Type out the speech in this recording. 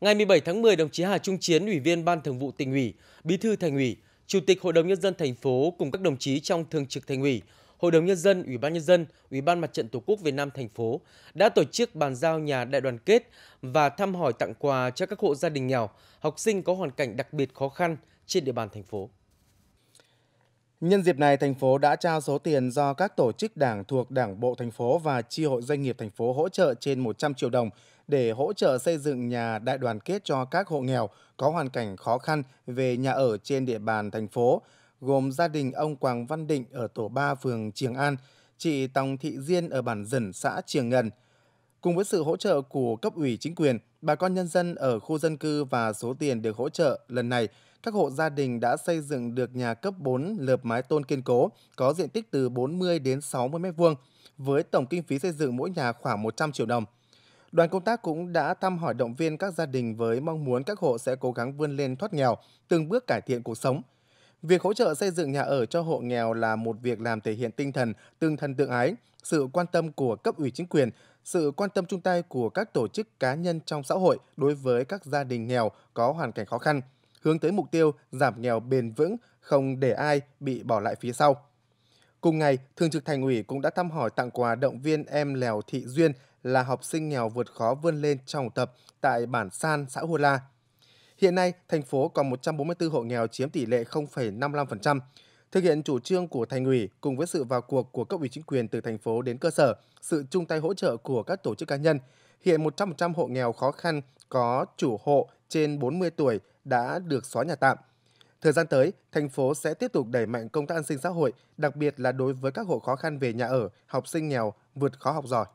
Ngày 17 tháng 10, đồng chí Hà Trung Chiến, Ủy viên Ban Thường vụ Tỉnh ủy, Bí thư Thành ủy, Chủ tịch Hội đồng nhân dân thành phố cùng các đồng chí trong Thường trực Thành ủy, Hội đồng nhân dân, Ủy ban nhân dân, Ủy ban Mặt trận Tổ quốc Việt Nam thành phố đã tổ chức bàn giao nhà đại đoàn kết và thăm hỏi tặng quà cho các hộ gia đình nghèo, học sinh có hoàn cảnh đặc biệt khó khăn trên địa bàn thành phố. Nhân dịp này, thành phố đã trao số tiền do các tổ chức đảng thuộc Đảng bộ thành phố và chi hội doanh nghiệp thành phố hỗ trợ trên 100 triệu đồng để hỗ trợ xây dựng nhà đại đoàn kết cho các hộ nghèo có hoàn cảnh khó khăn về nhà ở trên địa bàn thành phố, gồm gia đình ông Quảng Văn Định ở tổ 3 phường Triềng An, chị Tòng Thị Diên ở bản Dần, xã Triềng Ngân. Cùng với sự hỗ trợ của cấp ủy chính quyền, bà con nhân dân ở khu dân cư và số tiền được hỗ trợ lần này các hộ gia đình đã xây dựng được nhà cấp 4 lợp mái tôn kiên cố có diện tích từ 40 đến 60 m2 với tổng kinh phí xây dựng mỗi nhà khoảng 100 triệu đồng. Đoàn công tác cũng đã thăm hỏi động viên các gia đình với mong muốn các hộ sẽ cố gắng vươn lên thoát nghèo, từng bước cải thiện cuộc sống. Việc hỗ trợ xây dựng nhà ở cho hộ nghèo là một việc làm thể hiện tinh thần tương thân tương ái, sự quan tâm của cấp ủy chính quyền, sự quan tâm chung tay của các tổ chức cá nhân trong xã hội đối với các gia đình nghèo có hoàn cảnh khó khăn – hướng tới mục tiêu giảm nghèo bền vững, không để ai bị bỏ lại phía sau. Cùng ngày, Thường trực Thành ủy cũng đã thăm hỏi tặng quà động viên em Lèo Thị Duyên là học sinh nghèo vượt khó vươn lên trong tập tại bản San, xã Hua La. Hiện nay, thành phố còn 144 hộ nghèo chiếm tỷ lệ 0,55%. Thực hiện chủ trương của thành ủy cùng với sự vào cuộc của cấp ủy chính quyền từ thành phố đến cơ sở, sự chung tay hỗ trợ của các tổ chức cá nhân, hiện 100% hộ nghèo khó khăn có chủ hộ trên 40 tuổi đã được xóa nhà tạm. Thời gian tới, thành phố sẽ tiếp tục đẩy mạnh công tác an sinh xã hội, đặc biệt là đối với các hộ khó khăn về nhà ở, học sinh nghèo, vượt khó học giỏi.